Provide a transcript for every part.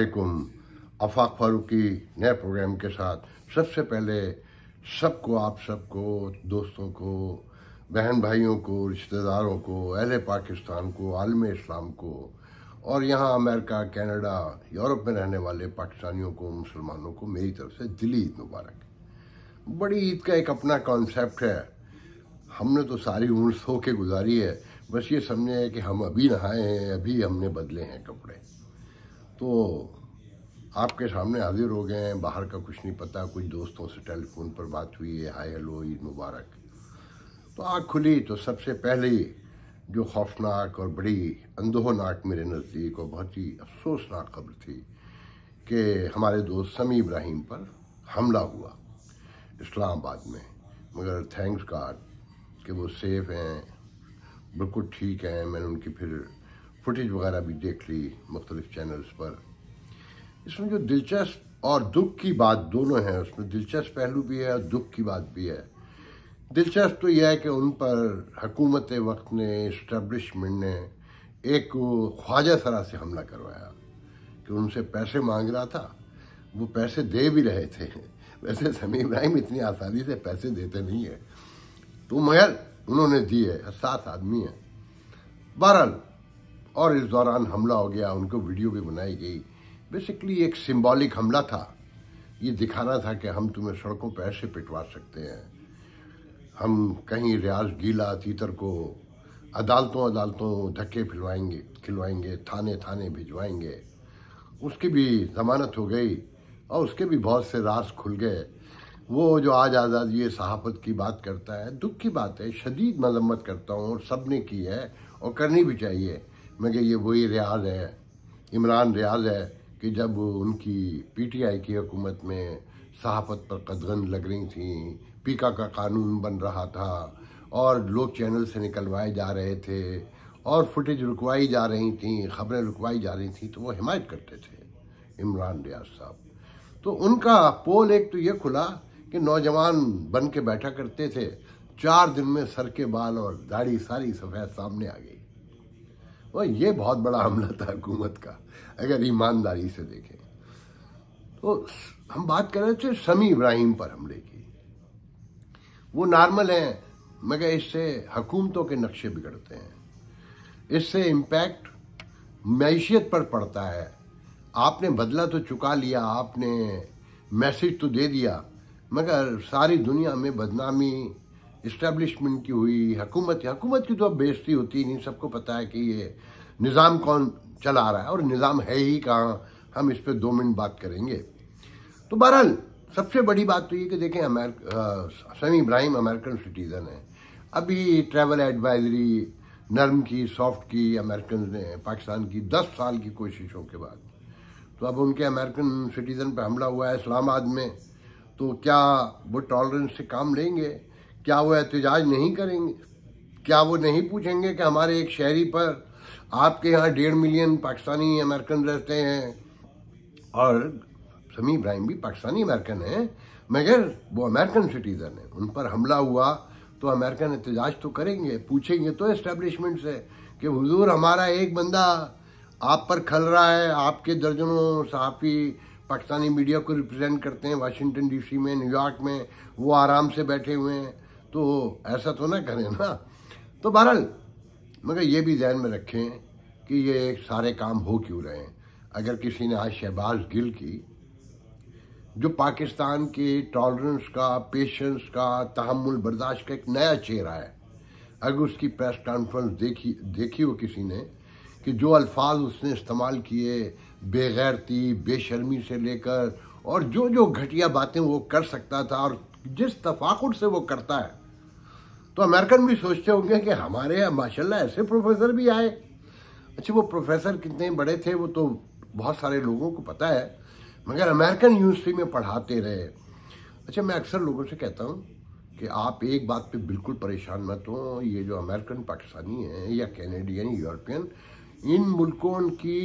वालेकुम आफाक फारूकी नए प्रोग्राम के साथ सबसे पहले सबको आप सबको दोस्तों को बहन भाइयों को रिश्तेदारों को अहले पाकिस्तान को आलम इस्लाम को और यहाँ अमेरिका कनाडा यूरोप में रहने वाले पाकिस्तानियों को मुसलमानों को मेरी तरफ से दिली ईद मुबारक बड़ी ईद का एक अपना कॉन्सेप्ट है हमने तो सारी उम्र सो के गुजारी है बस ये समझे कि हम अभी नहाए हैं अभी हमने बदले हैं कपड़े तो आपके सामने हाजिर हो गए हैं बाहर का कुछ नहीं पता कुछ दोस्तों से टेलीफोन पर बात हुई है हाय हेलो ईद मुबारक तो आँख खुली तो सबसे पहले जो खौफनाक और बड़ी अंदोहनाक मेरे नज़दीक और बहुत ही अफसोसनाक खबर थी कि हमारे दोस्त समी इब्राहिम पर हमला हुआ इस्लामाबाद में मगर थैंक्स गॉड कि वो सेफ़ हैं बिल्कुल ठीक हैं मैंने उनकी फिर फुटेज वगैरह भी देख ली मुख्तलिफ चैनल्स पर इसमें जो दिलचस्प और दुख की बात दोनों हैं उसमें दिलचस्प पहलू भी है और दुख की बात भी है दिलचस्प तो यह है कि उन पर हकूमत वक्त ने इस्टबलिशमेंट ने एक ख्वाजा सरा से हमला करवाया कि उनसे पैसे मांग रहा था वो पैसे दे भी रहे थे वैसे समीर इब्राहिम इतनी आसानी से पैसे देते नहीं है तो मगर उन्होंने दिए सात आदमी हैं बहरहाल और इस दौरान हमला हो गया उनको वीडियो भी बनाई गई बेसिकली एक सिंबॉलिक हमला था ये दिखाना था कि हम तुम्हें सड़कों पर ऐसे पिटवा सकते हैं हम कहीं रियाज गीला तीतर को अदालतों अदालतों धक्के फिलवाएंगे खिलवाएंगे थाने थाने भिजवाएंगे उसकी भी जमानत हो गई और उसके भी बहुत से रास खुल गए वो जो आज आज़ादी सहाफत की बात करता है दुख की बात है शदीद मजम्मत करता हूँ और सब ने की है और करनी भी चाहिए मुझे ये वही रियाज है इमरान रियाज है कि जब उनकी पीटीआई की हुकूमत में सहाफत पर कदगन लग रही थी पीका का कानून बन रहा था और लोग चैनल से निकलवाए जा रहे थे और फुटेज रुकवाई जा रही थी खबरें रुकवाई जा रही थी तो वो हिमायत करते थे इमरान रियाज साहब तो उनका पोल एक तो ये खुला कि नौजवान बन के बैठा करते थे चार दिन में सर के बाल और दाढ़ी सारी सफ़ेद सामने आ गई और ये बहुत बड़ा हमला था हुकूमत का अगर ईमानदारी से देखें तो हम बात कर रहे थे समी इब्राहिम पर हमले की वो नॉर्मल हैं मगर इससे हकूमतों के नक्शे बिगड़ते हैं इससे इम्पैक्ट मैशियत पर पड़ता है आपने बदला तो चुका लिया आपने मैसेज तो दे दिया मगर सारी दुनिया में बदनामी इस्टेब्लिशमेंट की हुई हकूमत हकूमत की तो अब बेजती होती नहीं सबको पता है कि ये निज़ाम कौन चला रहा है और निज़ाम है ही कहाँ हम इस पर दो मिनट बात करेंगे तो बहरहाल सबसे बड़ी बात तो ये कि देखें अमेरिका समी इब्राहिम अमेरिकन सिटीज़न है अभी ट्रैवल एडवाइजरी नर्म की सॉफ्ट की अमेरिकन ने पाकिस्तान की दस साल की कोशिशों के बाद तो अब उनके अमेरिकन सिटीज़न पर हमला हुआ है इस्लामाबाद में तो क्या वो टॉलरेंस से काम लेंगे क्या वो एहतजाज नहीं करेंगे क्या वो नहीं पूछेंगे कि हमारे एक शहरी पर आपके यहाँ डेढ़ मिलियन पाकिस्तानी अमेरिकन रहते हैं और समी इब्राहिम भी पाकिस्तानी अमेरिकन हैं मगर वो अमेरिकन सिटीज़न हैं उन पर हमला हुआ तो अमेरिकन एहतजाज तो करेंगे पूछेंगे तो इस्टेब्लिशमेंट से कि हुजूर हमारा एक बंदा आप पर खल रहा है आपके दर्जनों सहाफ़ी पाकिस्तानी मीडिया को रिप्रेजेंट करते हैं वाशिंगटन डीसी में न्यूयॉर्क में वो आराम से बैठे हुए हैं तो ऐसा तो ना करें ना तो बहरहाल मगर ये भी जहन में रखें कि ये सारे काम हो क्यों रहे हैं अगर किसी ने आज शहबाज गिल की जो पाकिस्तान के टॉलरेंस का पेशेंस का तहमुल बर्दाश्त का एक नया चेहरा है अगर उसकी प्रेस कॉन्फ्रेंस देखी देखी हो किसी ने कि जो अल्फाज उसने इस्तेमाल किए बेगैरती बेशर्मी से लेकर और जो जो घटिया बातें वो कर सकता था और जिस तफाकुट से वो करता है तो अमेरिकन भी सोचते होंगे कि हमारे यहाँ माशा ऐसे प्रोफेसर भी आए अच्छा वो प्रोफेसर कितने बड़े थे वो तो बहुत सारे लोगों को पता है मगर अमेरिकन यूनिवर्सिटी में पढ़ाते रहे अच्छा मैं अक्सर लोगों से कहता हूँ कि आप एक बात पे बिल्कुल परेशान मत हो ये जो अमेरिकन पाकिस्तानी हैं या कैनेडियन यूरोपियन इन मुल्कों की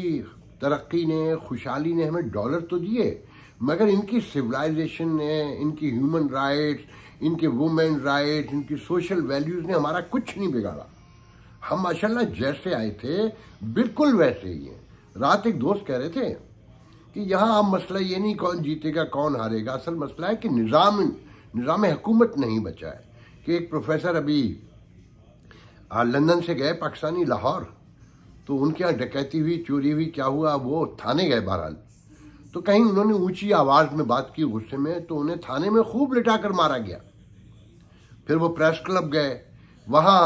तरक्की ने खुशहाली ने हमें डॉलर तो दिए मगर इनकी सिविलाइजेशन ने इनकी ह्यूमन राइट्स इनके वुमेन राइट इनकी सोशल वैल्यूज़ ने हमारा कुछ नहीं बिगाड़ा हम माशाल्लाह जैसे आए थे बिल्कुल वैसे ही हैं रात एक दोस्त कह रहे थे कि यहाँ अब मसला ये नहीं कौन जीतेगा कौन हारेगा असल मसला है कि निज़ाम निज़ाम हुकूमत नहीं बचा है कि एक प्रोफेसर अभी लंदन से गए पाकिस्तानी लाहौर तो उनके यहाँ डकैती हुई चोरी हुई क्या हुआ वो थाने गए बहरहाल तो कहीं उन्होंने ऊंची आवाज में बात की गुस्से में तो उन्हें थाने में खूब लिटा कर मारा गया फिर वो प्रेस क्लब गए वहाँ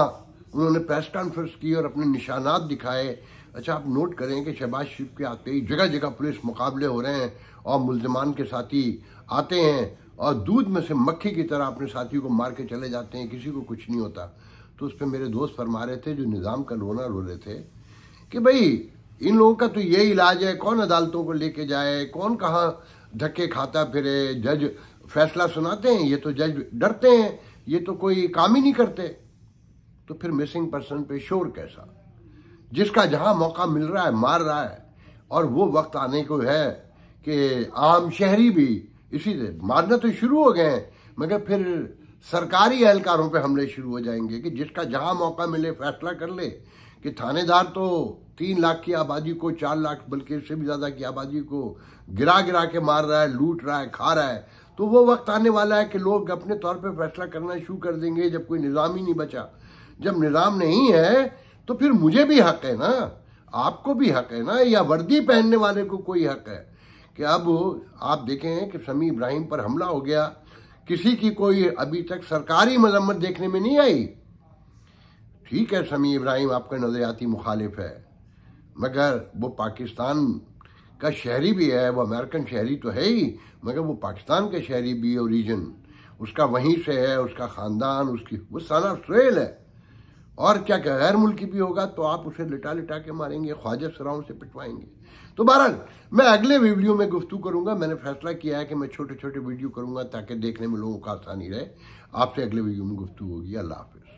उन्होंने प्रेस कॉन्फ्रेंस की और अपने निशानात दिखाए अच्छा आप नोट करें कि शहबाज शरीफ के आते ही जगह जगह पुलिस मुकाबले हो रहे हैं और मुलजमान के साथी आते हैं और दूध में से मक्खी की तरह अपने साथियों को मार के चले जाते हैं किसी को कुछ नहीं होता तो उस पर मेरे दोस्त फरमा रहे थे जो निज़ाम का रोना रो रहे थे कि भाई इन लोगों का तो यही इलाज है कौन अदालतों को लेके जाए कौन कहाँ धक्के खाता फिरे जज फैसला सुनाते हैं ये तो जज डरते हैं ये तो कोई काम ही नहीं करते तो फिर मिसिंग पर्सन पे शोर कैसा जिसका जहां मौका मिल रहा है मार रहा है और वो वक्त आने को है कि आम शहरी भी इसी से मारना तो शुरू हो गए हैं मगर फिर सरकारी एहलकारों पे हमले शुरू हो जाएंगे कि जिसका जहां मौका मिले फैसला कर ले कि थानेदार तो तीन लाख की आबादी को चार लाख बल्कि इससे भी ज़्यादा की आबादी को गिरा गिरा के मार रहा है लूट रहा है खा रहा है तो वो वक्त आने वाला है कि लोग अपने तौर पे फैसला करना शुरू कर देंगे जब कोई निज़ाम ही नहीं बचा जब निज़ाम नहीं है तो फिर मुझे भी हक है ना आपको भी हक है ना या वर्दी पहनने वाले को कोई हक है कि अब आप देखें कि समी इब्राहिम पर हमला हो गया किसी की कोई अभी तक सरकारी मजम्मत देखने में नहीं आई ठीक है समी इब्राहिम आपका नजरियाती मुखालिफ है मगर वो पाकिस्तान का शहरी भी है वो अमेरिकन शहरी तो है ही मगर वो पाकिस्तान का शहरी भी है ओरिजिन उसका वहीं से है उसका ख़ानदान उसकी वो सारा सुल है और क्या क्या गैर मुल्की भी होगा तो आप उसे लिटा लिटा के मारेंगे ख्वाजा सराओं से पिटवाएंगे तो बहरहाल मैं अगले वीडियो में गुफ्तु करूंगा मैंने फैसला किया है कि मैं छोटे छोटे वीडियो करूंगा ताकि देखने में लोगों का आसानी रहे आपसे अगले वीडियो में गुफ्तु होगी अल्लाह हाफिज़